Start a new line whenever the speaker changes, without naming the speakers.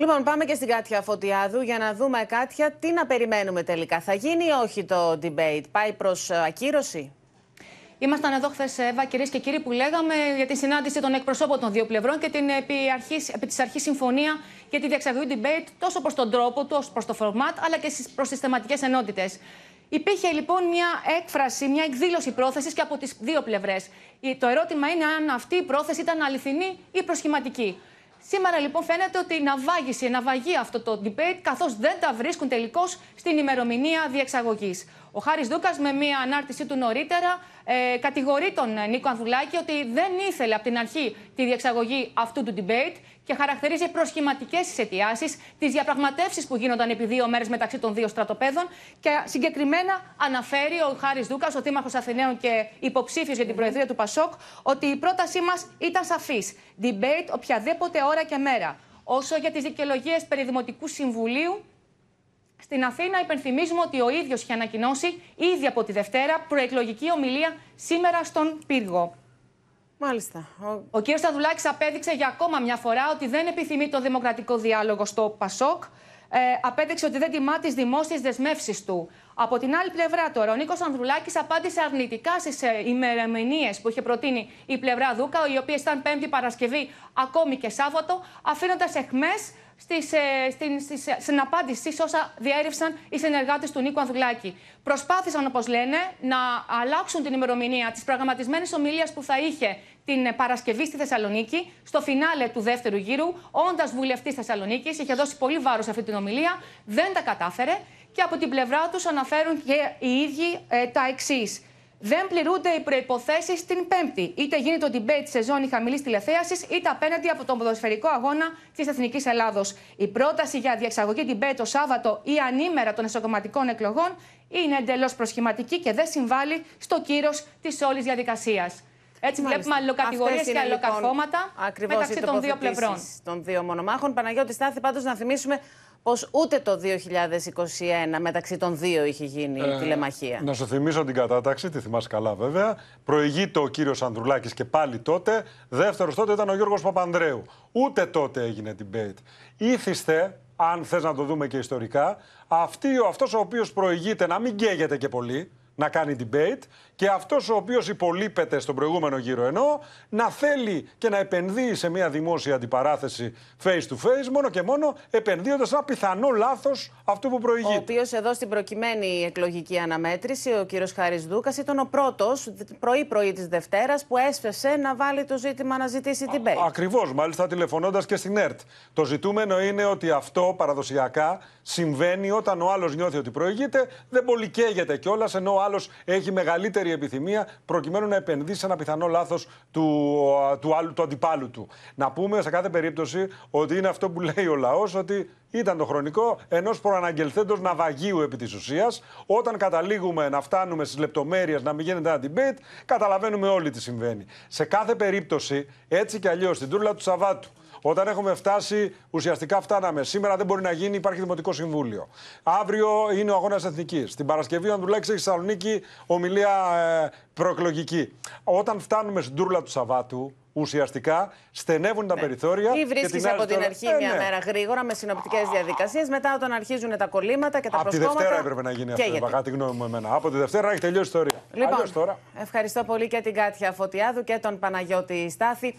Λοιπόν, πάμε και στην Κάτια Φωτιάδου για να δούμε, Κάτια, τι να περιμένουμε τελικά. Θα γίνει ή όχι το debate, πάει προς ε, ακύρωση.
Ήμασταν εδώ χθες, Εύα, κυρίες και κύριοι, που λέγαμε για τη συνάντηση των εκπροσώπων των δύο πλευρών και την επί, αρχής, επί της αρχής συμφωνία για τη διαξαγωγή debate τόσο προς τον τρόπο του, όσο προς το format, αλλά και προ τι θεματικέ ενότητες. Υπήρχε λοιπόν μια έκφραση, μια εκδήλωση πρόθεσης και από τις δύο πλευρές. Το ερώτημα είναι αν αυτή η πρόθεση ήταν αληθινή ή προσχηματική. Σήμερα λοιπόν φαίνεται ότι να ναυαγεί αυτό το debate, καθώς δεν τα βρίσκουν τελικώς στην ημερομηνία διεξαγωγής. Ο Χάρης Δούκας, με μία ανάρτησή του νωρίτερα, ε, κατηγορεί τον ε, Νίκο Ανδουλάκη ότι δεν ήθελε από την αρχή τη διεξαγωγή αυτού του debate και χαρακτηρίζει προσχηματικές τις αιτιάσεις, τις διαπραγματεύσεις που γίνονταν επί δύο μέρες μεταξύ των δύο στρατοπέδων και συγκεκριμένα αναφέρει ο Χάρης Δούκας, ο Δήμαρχος Αθηναίων και υποψήφιος για την Προεδρία του Πασόκ, ότι η πρότασή μας ήταν σαφής. Debate οποιαδήποτε ώρα και μέρα. Όσο για τις δικαιολογίες περί Δημοτικού Συμβουλίου, στην Αθήνα υπενθυμίζουμε ότι ο ίδιος είχε ανακοινώσει ήδη από τη Δευτέρα προεκλογική ομιλία σήμερα στον πύργο. Μάλιστα. Ο, ο κ. Σταδουλάκης απέδειξε για ακόμα μια φορά ότι δεν επιθυμεί το δημοκρατικό διάλογο στο Πασόκ. Ε, απέδειξε ότι δεν τιμά τις δημόσιες δεσμεύσεις του. Από την άλλη πλευρά, τώρα, ο Νίκος Ανδρουλάκης απάντησε αρνητικά στις ε, ημερομηνίες που είχε προτείνει η πλευρά Δούκα, οι οποίε ήταν Πέμπτη Παρασκευή, ακόμη και Σάββατο, αφήνοντας εχμές στις, ε, στην, στις, ε, στην απάντηση σε όσα διέρευσαν οι συνεργάτες του Νίκου Ανδουλάκη. Προσπάθησαν, όπως λένε, να αλλάξουν την ημερομηνία της προγραμματισμένης ομιλίας που θα είχε την Παρασκευή στη Θεσσαλονίκη, στο φινάλε του δεύτερου γύρου, όντας βουλευτής Θεσσαλονίκης. Είχε δώσει πολύ βάρος αυτή την ομιλία, δεν τα κατάφερε. Και από την πλευρά τους αναφέρουν και οι ίδιοι ε, τα εξής δεν πληρούνται οι προποθέσει την Πέμπτη. Είτε γίνεται το debate σε ζώνη χαμηλής τηλεθέασης, είτε απέναντι από τον ποδοσφαιρικό αγώνα της Εθνικής Ελλάδος. Η πρόταση για διεξαγωγή debate το Σάββατο ή ανήμερα των εσωκομματικών εκλογών είναι εντελώς προσχηματική και δεν συμβάλλει στο κύρος της όλης διαδικασίας. Έτσι Μάλιστα. βλέπουμε αλλοκατηγορίε και λοιπόν, αλληλοκαθώματα μεταξύ των δύο πλευρών.
Των δύο μονομάχων. Παναγιώτη Στάθη, πάντως να θυμίσουμε πως ούτε το 2021 μεταξύ των δύο είχε γίνει ε, η τηλεμαχία. Να
σου θυμίσω την κατάταξη, τη θυμάσαι καλά βέβαια. Προηγείται ο κύριος Ανδρουλάκης και πάλι τότε. Δεύτερος τότε ήταν ο Γιώργος Παπανδρέου. Ούτε τότε έγινε debate. Ήθιστε, αν θες να το δούμε και ιστορικά, αυτός ο οποίος προηγείται να μην καίγεται και πολύ, να κάνει debate και αυτός ο οποίος υπολείπεται στον προηγούμενο γύρο ενώ να θέλει και να επενδύει σε μια δημόσια αντιπαράθεση face to face μόνο και μόνο επενδύοντας ένα πιθανό λάθος αυτού που προηγείται. Ο
οποίος εδώ στην προκειμένη εκλογική αναμέτρηση, ο κύριος Χάρης Δούκας, ήταν ο πρώτος πρωί-πρωί της Δευτέρας που έσπευσε να βάλει το ζήτημα να ζητήσει την Ακριβώς,
Ακριβώ, μάλιστα τηλεφωνώντας και στην ΕΡΤ. Το ζητούμενο είναι ότι αυτό παραδοσιακά συμβαίνει όταν ο άλλος νιώθει ότι προηγείται, δεν πολυκαίγεται κιόλας ενώ ο άλλος έχει μεγαλύτερη επιθυμία προκειμένου να επενδύσει σε ένα πιθανό λάθος του, του, άλλου, του αντιπάλου του. Να πούμε σε κάθε περίπτωση ότι είναι αυτό που λέει ο λαός, ότι ήταν το χρονικό ενός προαναγγελθέντος ναυαγίου επί της ουσίας. Όταν καταλήγουμε να φτάνουμε στις λεπτομέρειες, να μην γίνεται ένα debate, καταλαβαίνουμε όλοι τι συμβαίνει. Σε κάθε περίπτωση, έτσι κι αλλιώς, στην τούρλα του Σαββάτου, όταν έχουμε φτάσει, ουσιαστικά φτάναμε. Σήμερα δεν μπορεί να γίνει, υπάρχει Δημοτικό Συμβούλιο. Αύριο είναι ο αγώνας Εθνικής. Την Παρασκευή, αν τουλάχιστον έχει Θεσσαλονίκη, ομιλία ε, προεκλογική. Όταν φτάνουμε στην τούρλα του Σαββάτου, ουσιαστικά στενεύουν τα ναι. περιθώρια. Ή βρίσκεις από την αρχή ε, μια ναι. μέρα
γρήγορα με συνοπτικές διαδικασίες. Μετά, όταν αρχίζουν τα κολλήματα και τα προσκόμματα. Από τη Δευτέρα έπρεπε
να γίνει αυτό, τη γνώμη μου εμένα. Από τη Δευτέρα έχει τελειώσει η ιστορία. Λοιπόν, τώρα.
ευχαριστώ πολύ και την Κάτια Φωτιάδου και τον Παναγιώτη Στάθη.